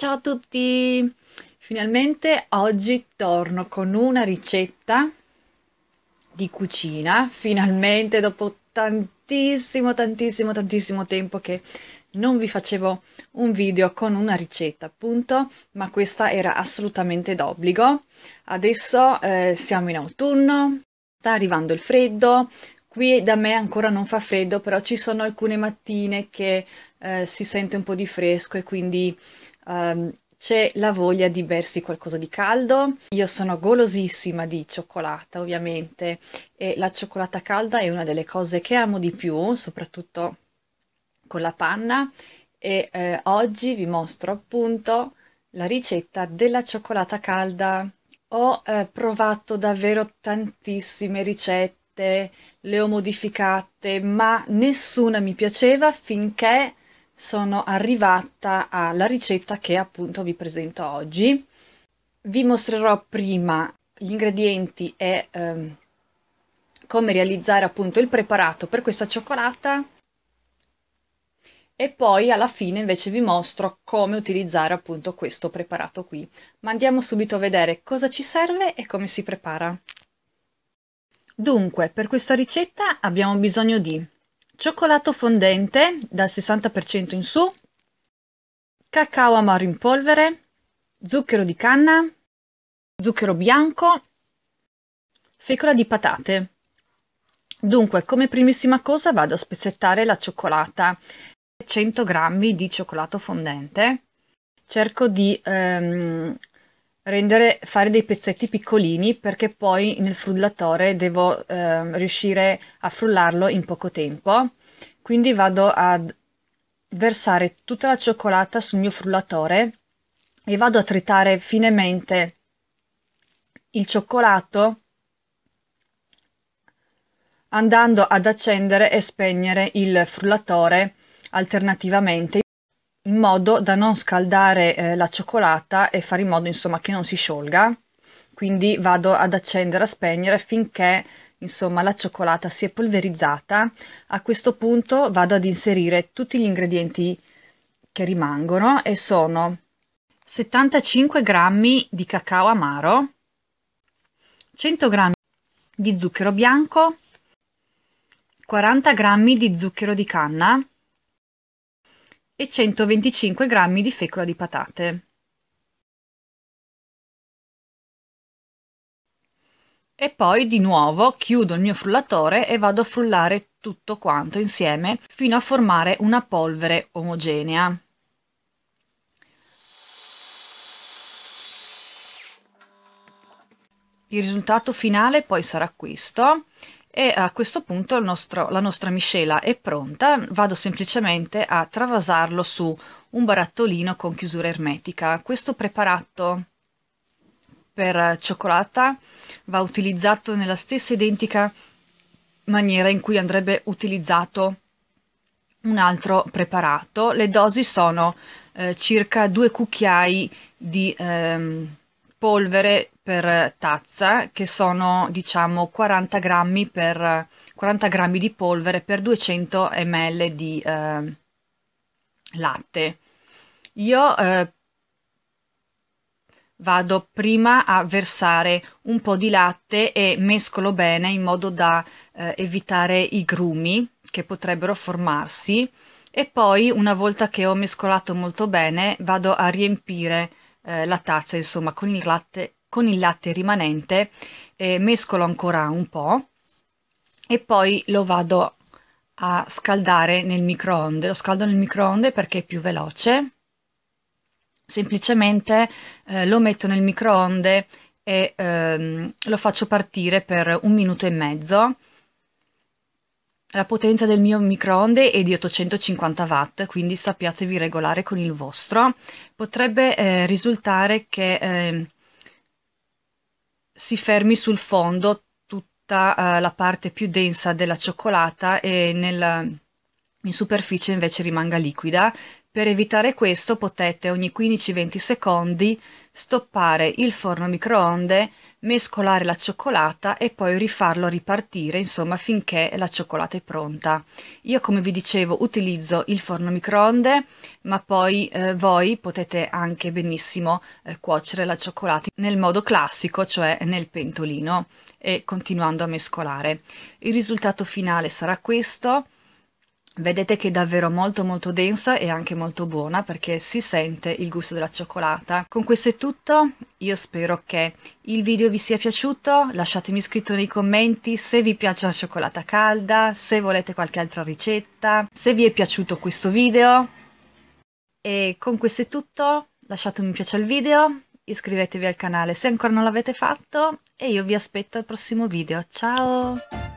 Ciao a tutti! Finalmente oggi torno con una ricetta di cucina, finalmente dopo tantissimo tantissimo tantissimo tempo che non vi facevo un video con una ricetta appunto, ma questa era assolutamente d'obbligo. Adesso eh, siamo in autunno, sta arrivando il freddo, qui da me ancora non fa freddo, però ci sono alcune mattine che eh, si sente un po' di fresco e quindi ehm, c'è la voglia di bersi qualcosa di caldo. Io sono golosissima di cioccolata, ovviamente, e la cioccolata calda è una delle cose che amo di più, soprattutto con la panna. E eh, oggi vi mostro appunto la ricetta della cioccolata calda. Ho eh, provato davvero tantissime ricette, le ho modificate, ma nessuna mi piaceva finché sono arrivata alla ricetta che appunto vi presento oggi. Vi mostrerò prima gli ingredienti e ehm, come realizzare appunto il preparato per questa cioccolata e poi alla fine invece vi mostro come utilizzare appunto questo preparato qui. Ma andiamo subito a vedere cosa ci serve e come si prepara. Dunque, per questa ricetta abbiamo bisogno di cioccolato fondente dal 60% in su, cacao amaro in polvere, zucchero di canna, zucchero bianco, fecola di patate. Dunque, come primissima cosa vado a spezzettare la cioccolata. 100 g di cioccolato fondente. Cerco di ehm, rendere, fare dei pezzetti piccolini perché poi nel frullatore devo eh, riuscire a frullarlo in poco tempo. Quindi vado a versare tutta la cioccolata sul mio frullatore e vado a tritare finemente il cioccolato andando ad accendere e spegnere il frullatore alternativamente in modo da non scaldare eh, la cioccolata e fare in modo insomma che non si sciolga quindi vado ad accendere a spegnere finché insomma la cioccolata si è polverizzata a questo punto vado ad inserire tutti gli ingredienti che rimangono e sono 75 g di cacao amaro 100 g di zucchero bianco 40 g di zucchero di canna e 125 g di fecola di patate. E poi di nuovo chiudo il mio frullatore e vado a frullare tutto quanto insieme fino a formare una polvere omogenea. Il risultato finale poi sarà questo e a questo punto nostro, la nostra miscela è pronta, vado semplicemente a travasarlo su un barattolino con chiusura ermetica. Questo preparato per cioccolata va utilizzato nella stessa identica maniera in cui andrebbe utilizzato un altro preparato. Le dosi sono eh, circa due cucchiai di ehm, polvere per tazza, che sono diciamo 40 grammi, per, 40 grammi di polvere per 200 ml di eh, latte. Io eh, vado prima a versare un po' di latte e mescolo bene in modo da eh, evitare i grumi che potrebbero formarsi e poi una volta che ho mescolato molto bene vado a riempire eh, la tazza insomma con il latte con il latte rimanente eh, mescolo ancora un po' e poi lo vado a scaldare nel microonde. Lo scaldo nel microonde perché è più veloce. Semplicemente eh, lo metto nel microonde e ehm, lo faccio partire per un minuto e mezzo. La potenza del mio microonde è di 850 watt, quindi sappiatevi regolare con il vostro. Potrebbe eh, risultare che eh, si fermi sul fondo tutta eh, la parte più densa della cioccolata e nel, in superficie invece rimanga liquida per evitare questo potete ogni 15-20 secondi stoppare il forno microonde, mescolare la cioccolata e poi rifarlo ripartire, insomma, finché la cioccolata è pronta. Io, come vi dicevo, utilizzo il forno microonde, ma poi eh, voi potete anche benissimo eh, cuocere la cioccolata nel modo classico, cioè nel pentolino e continuando a mescolare. Il risultato finale sarà questo Vedete che è davvero molto molto densa e anche molto buona perché si sente il gusto della cioccolata. Con questo è tutto, io spero che il video vi sia piaciuto, lasciatemi scritto nei commenti se vi piace la cioccolata calda, se volete qualche altra ricetta, se vi è piaciuto questo video. E con questo è tutto, lasciate un mi piace al video, iscrivetevi al canale se ancora non l'avete fatto e io vi aspetto al prossimo video, ciao!